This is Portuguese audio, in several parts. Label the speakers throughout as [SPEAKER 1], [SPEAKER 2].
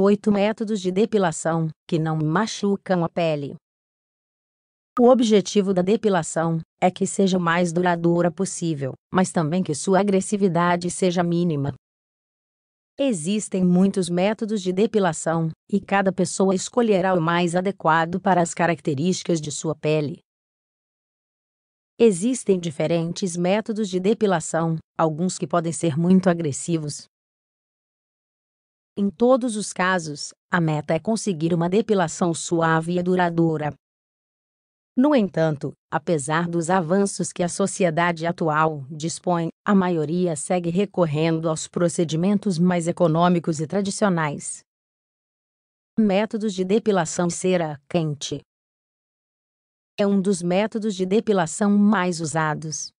[SPEAKER 1] 8 métodos de depilação que não machucam a pele. O objetivo da depilação é que seja o mais duradoura possível, mas também que sua agressividade seja mínima. Existem muitos métodos de depilação, e cada pessoa escolherá o mais adequado para as características de sua pele. Existem diferentes métodos de depilação, alguns que podem ser muito agressivos, em todos os casos, a meta é conseguir uma depilação suave e duradoura. No entanto, apesar dos avanços que a sociedade atual dispõe, a maioria segue recorrendo aos procedimentos mais econômicos e tradicionais. Métodos de depilação cera quente é um dos métodos de depilação mais usados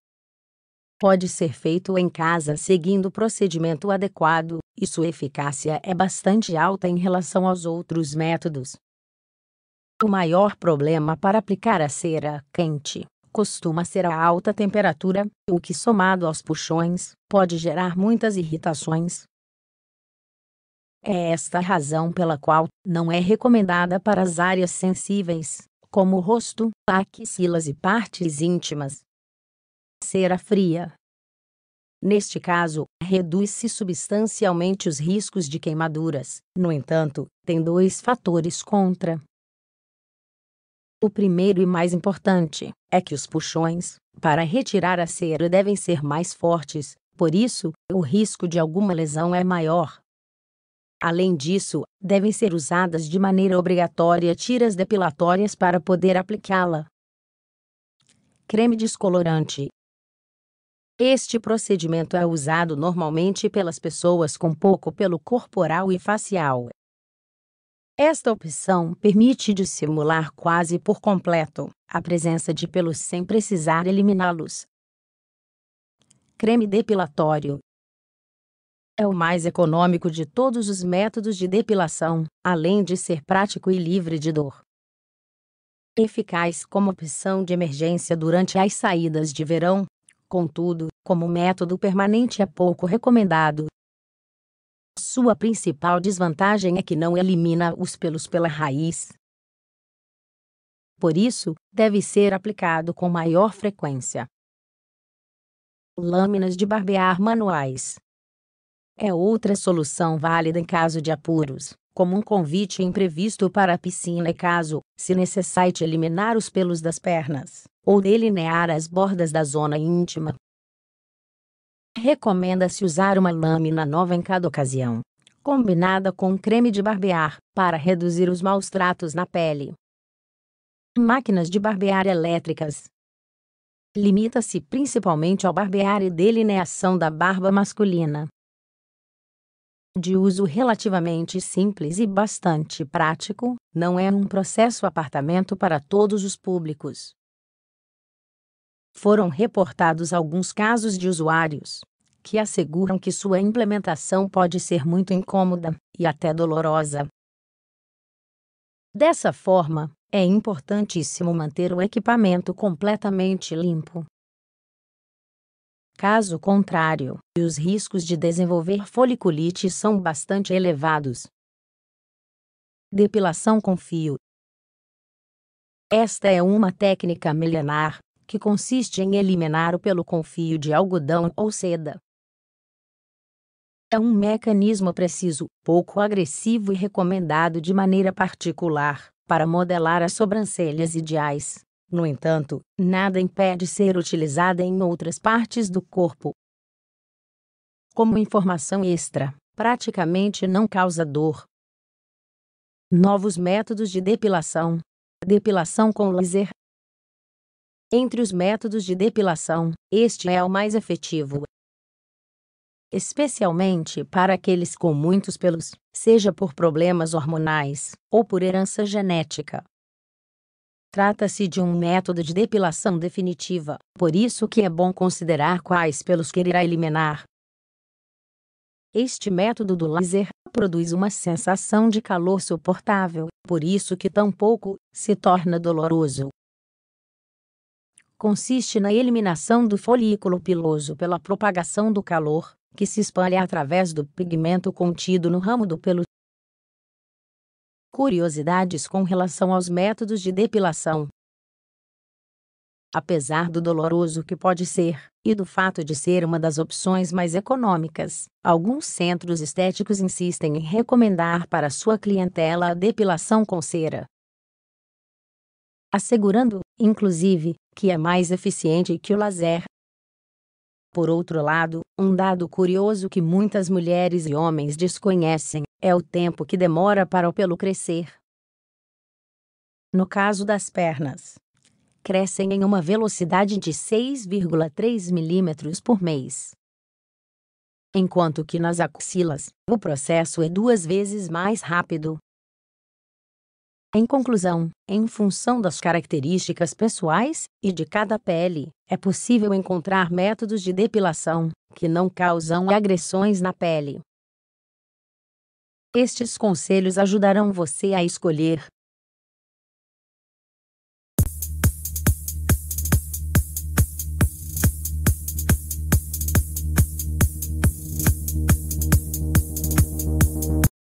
[SPEAKER 1] pode ser feito em casa seguindo o procedimento adequado, e sua eficácia é bastante alta em relação aos outros métodos. O maior problema para aplicar a cera quente costuma ser a alta temperatura, o que, somado aos puxões, pode gerar muitas irritações. É esta a razão pela qual não é recomendada para as áreas sensíveis, como o rosto, axilas e partes íntimas. Cera fria Neste caso, reduz-se substancialmente os riscos de queimaduras. No entanto, tem dois fatores contra. O primeiro e mais importante é que os puxões, para retirar a cera, devem ser mais fortes, por isso, o risco de alguma lesão é maior. Além disso, devem ser usadas de maneira obrigatória tiras depilatórias para poder aplicá-la. Creme descolorante este procedimento é usado normalmente pelas pessoas com pouco pelo corporal e facial. Esta opção permite dissimular quase por completo a presença de pelos sem precisar eliminá-los. Creme depilatório é o mais econômico de todos os métodos de depilação, além de ser prático e livre de dor. Eficaz como opção de emergência durante as saídas de verão, Contudo, como método permanente é pouco recomendado. Sua principal desvantagem é que não elimina os pelos pela raiz. Por isso, deve ser aplicado com maior frequência. Lâminas de barbear manuais é outra solução válida em caso de apuros, como um convite imprevisto para a piscina e caso, se necessite eliminar os pelos das pernas ou delinear as bordas da zona íntima. Recomenda-se usar uma lâmina nova em cada ocasião, combinada com um creme de barbear, para reduzir os maus tratos na pele. Máquinas de barbear elétricas. Limita-se principalmente ao barbear e delineação da barba masculina. De uso relativamente simples e bastante prático, não é um processo apartamento para todos os públicos foram reportados alguns casos de usuários que asseguram que sua implementação pode ser muito incômoda e até dolorosa. Dessa forma, é importantíssimo manter o equipamento completamente limpo. Caso contrário, os riscos de desenvolver foliculite são bastante elevados. Depilação com fio. Esta é uma técnica milenar que consiste em eliminar o pelo com fio de algodão ou seda. É um mecanismo preciso, pouco agressivo e recomendado de maneira particular, para modelar as sobrancelhas ideais. No entanto, nada impede ser utilizada em outras partes do corpo. Como informação extra, praticamente não causa dor. Novos métodos de depilação: depilação com laser entre os métodos de depilação, este é o mais efetivo. Especialmente para aqueles com muitos pelos, seja por problemas hormonais ou por herança genética. Trata-se de um método de depilação definitiva, por isso que é bom considerar quais pelos que irá eliminar. Este método do laser produz uma sensação de calor suportável, por isso que tão pouco se torna doloroso consiste na eliminação do folículo piloso pela propagação do calor, que se espalha através do pigmento contido no ramo do pelo. Curiosidades com relação aos métodos de depilação. Apesar do doloroso que pode ser, e do fato de ser uma das opções mais econômicas, alguns centros estéticos insistem em recomendar para sua clientela a depilação com cera. Assegurando, inclusive, que é mais eficiente que o laser. Por outro lado, um dado curioso que muitas mulheres e homens desconhecem é o tempo que demora para o pelo crescer. No caso das pernas, crescem em uma velocidade de 6,3 milímetros por mês. Enquanto que nas axilas, o processo é duas vezes mais rápido, em conclusão, em função das características pessoais e de cada pele, é possível encontrar métodos de depilação que não causam agressões na pele. Estes conselhos ajudarão você a escolher